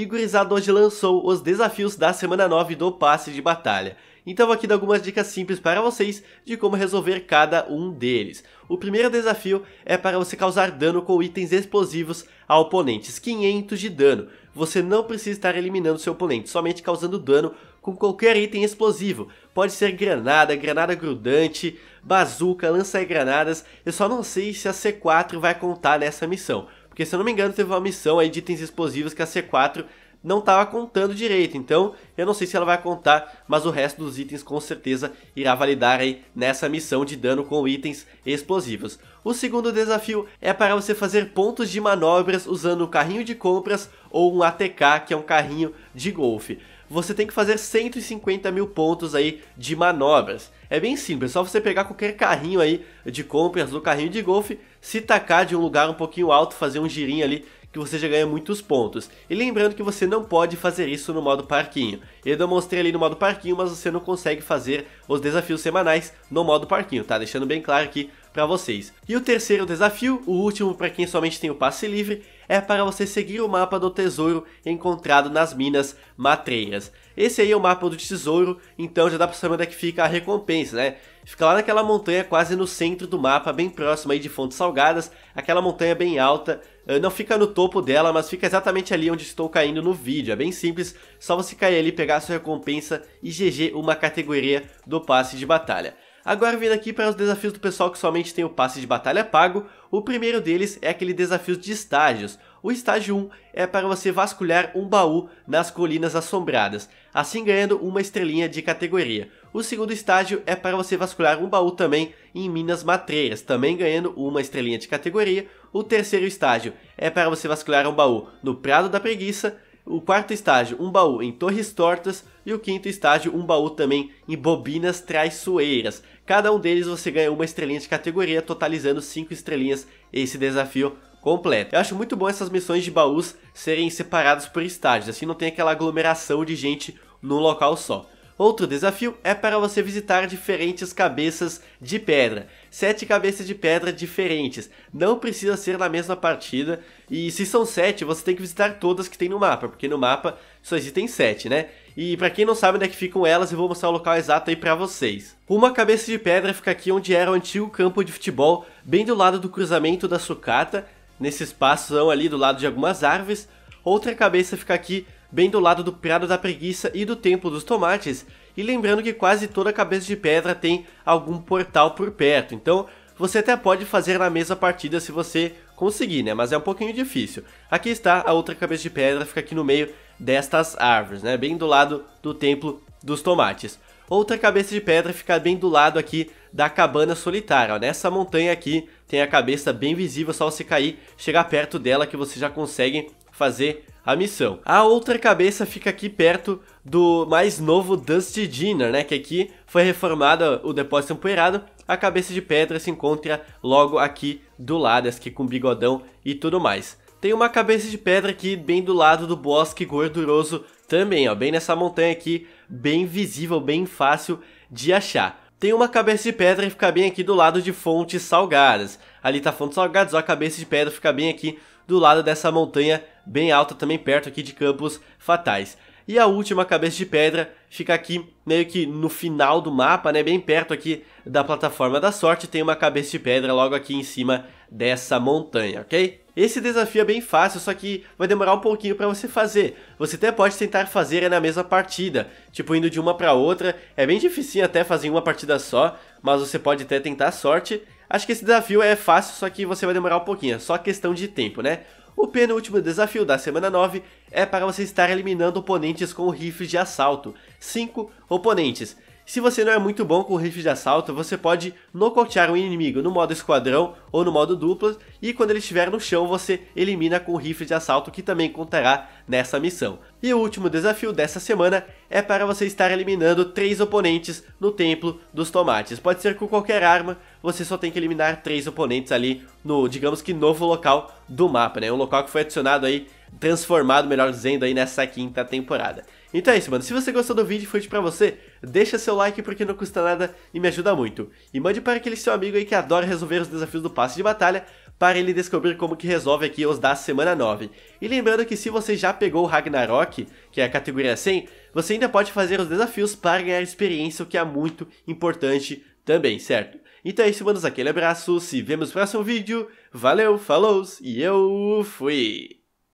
e gurizada hoje lançou os desafios da semana 9 do passe de batalha. Então vou aqui dar algumas dicas simples para vocês de como resolver cada um deles. O primeiro desafio é para você causar dano com itens explosivos a oponentes, 500 de dano. Você não precisa estar eliminando seu oponente, somente causando dano com qualquer item explosivo. Pode ser granada, granada grudante, bazuca, lança-granadas. Eu só não sei se a C4 vai contar nessa missão. Porque se eu não me engano, teve uma missão aí de itens explosivos que a C4 não estava contando direito. Então, eu não sei se ela vai contar, mas o resto dos itens com certeza irá validar aí nessa missão de dano com itens explosivos. O segundo desafio é para você fazer pontos de manobras usando um carrinho de compras ou um ATK, que é um carrinho de golfe. Você tem que fazer 150 mil pontos aí de manobras. É bem simples, é só você pegar qualquer carrinho aí de compras do carrinho de golfe, se tacar de um lugar um pouquinho alto, fazer um girinho ali que você já ganha muitos pontos. E lembrando que você não pode fazer isso no modo parquinho. Eu demonstrei ali no modo parquinho, mas você não consegue fazer os desafios semanais no modo parquinho, tá? Deixando bem claro aqui para vocês. E o terceiro desafio, o último para quem somente tem o passe livre, é para você seguir o mapa do tesouro encontrado nas minas matreiras. Esse aí é o mapa do tesouro, então já dá para saber onde é que fica a recompensa, né? Fica lá naquela montanha quase no centro do mapa, bem próximo aí de Fontes Salgadas, aquela montanha bem alta, eh, não fica no topo dela, mas fica exatamente ali onde estou caindo no vídeo, é bem simples, só você cair ali, pegar a sua recompensa e GG uma categoria do passe de batalha. Agora vindo aqui para os desafios do pessoal que somente tem o passe de batalha pago, o primeiro deles é aquele desafio de estágios. O estágio 1 é para você vasculhar um baú nas colinas assombradas, assim ganhando uma estrelinha de categoria. O segundo estágio é para você vasculhar um baú também em Minas Matreiras, também ganhando uma estrelinha de categoria. O terceiro estágio é para você vasculhar um baú no Prado da Preguiça, o quarto estágio, um baú em Torres Tortas, e o quinto estágio, um baú também em Bobinas Traiçoeiras. Cada um deles você ganha uma estrelinha de categoria, totalizando 5 estrelinhas esse desafio completo. Eu acho muito bom essas missões de baús serem separadas por estágios, assim não tem aquela aglomeração de gente num local só. Outro desafio é para você visitar diferentes cabeças de pedra. Sete cabeças de pedra diferentes. Não precisa ser na mesma partida. E se são sete, você tem que visitar todas que tem no mapa, porque no mapa só existem sete, né? E para quem não sabe onde é que ficam elas, eu vou mostrar o local exato aí para vocês. Uma cabeça de pedra fica aqui onde era o antigo campo de futebol, bem do lado do cruzamento da sucata, nesse espaço ali do lado de algumas árvores. Outra cabeça fica aqui bem do lado do Prado da Preguiça e do Templo dos Tomates, e lembrando que quase toda cabeça de pedra tem algum portal por perto, então você até pode fazer na mesma partida se você conseguir, né? Mas é um pouquinho difícil. Aqui está a outra cabeça de pedra, fica aqui no meio destas árvores, né? Bem do lado do Templo dos Tomates. Outra cabeça de pedra fica bem do lado aqui da cabana solitária. Ó. Nessa montanha aqui tem a cabeça bem visível, só você cair, chegar perto dela que você já consegue fazer a missão. A outra cabeça fica aqui perto do mais novo Dusty Dinner, né? Que aqui foi reformado o depósito empoeirado. A cabeça de pedra se encontra logo aqui do lado, aqui com bigodão e tudo mais. Tem uma cabeça de pedra aqui bem do lado do bosque gorduroso também, ó. Bem nessa montanha aqui, bem visível, bem fácil de achar. Tem uma cabeça de pedra e fica bem aqui do lado de fontes salgadas. Ali tá fontes salgadas, ó, a cabeça de pedra fica bem aqui do lado dessa montanha bem alta também perto aqui de Campos Fatais. E a última cabeça de pedra fica aqui meio que no final do mapa, né? Bem perto aqui da plataforma da sorte tem uma cabeça de pedra logo aqui em cima dessa montanha, ok? Esse desafio é bem fácil, só que vai demorar um pouquinho para você fazer. Você até pode tentar fazer na mesma partida, tipo indo de uma para outra. É bem difícil até fazer uma partida só, mas você pode até tentar sorte Acho que esse desafio é fácil, só que você vai demorar um pouquinho, é só questão de tempo, né? O penúltimo desafio da semana 9 é para você estar eliminando oponentes com rifles de assalto. 5 oponentes. Se você não é muito bom com rifles de assalto, você pode nocautear um inimigo no modo esquadrão ou no modo duplas e quando ele estiver no chão, você elimina com o rifle de assalto, que também contará nessa missão. E o último desafio dessa semana é para você estar eliminando três oponentes no Templo dos Tomates. Pode ser com qualquer arma, você só tem que eliminar três oponentes ali no, digamos que, novo local do mapa, né? Um local que foi adicionado aí transformado, melhor dizendo, aí nessa quinta temporada. Então é isso, mano. Se você gostou do vídeo e foi de pra você, deixa seu like porque não custa nada e me ajuda muito. E mande para aquele seu amigo aí que adora resolver os desafios do passe de batalha para ele descobrir como que resolve aqui os da semana 9. E lembrando que se você já pegou o Ragnarok, que é a categoria 100, você ainda pode fazer os desafios para ganhar experiência, o que é muito importante também, certo? Então é isso, manos. Aquele abraço. Se vemos no próximo vídeo. Valeu, falou e eu fui!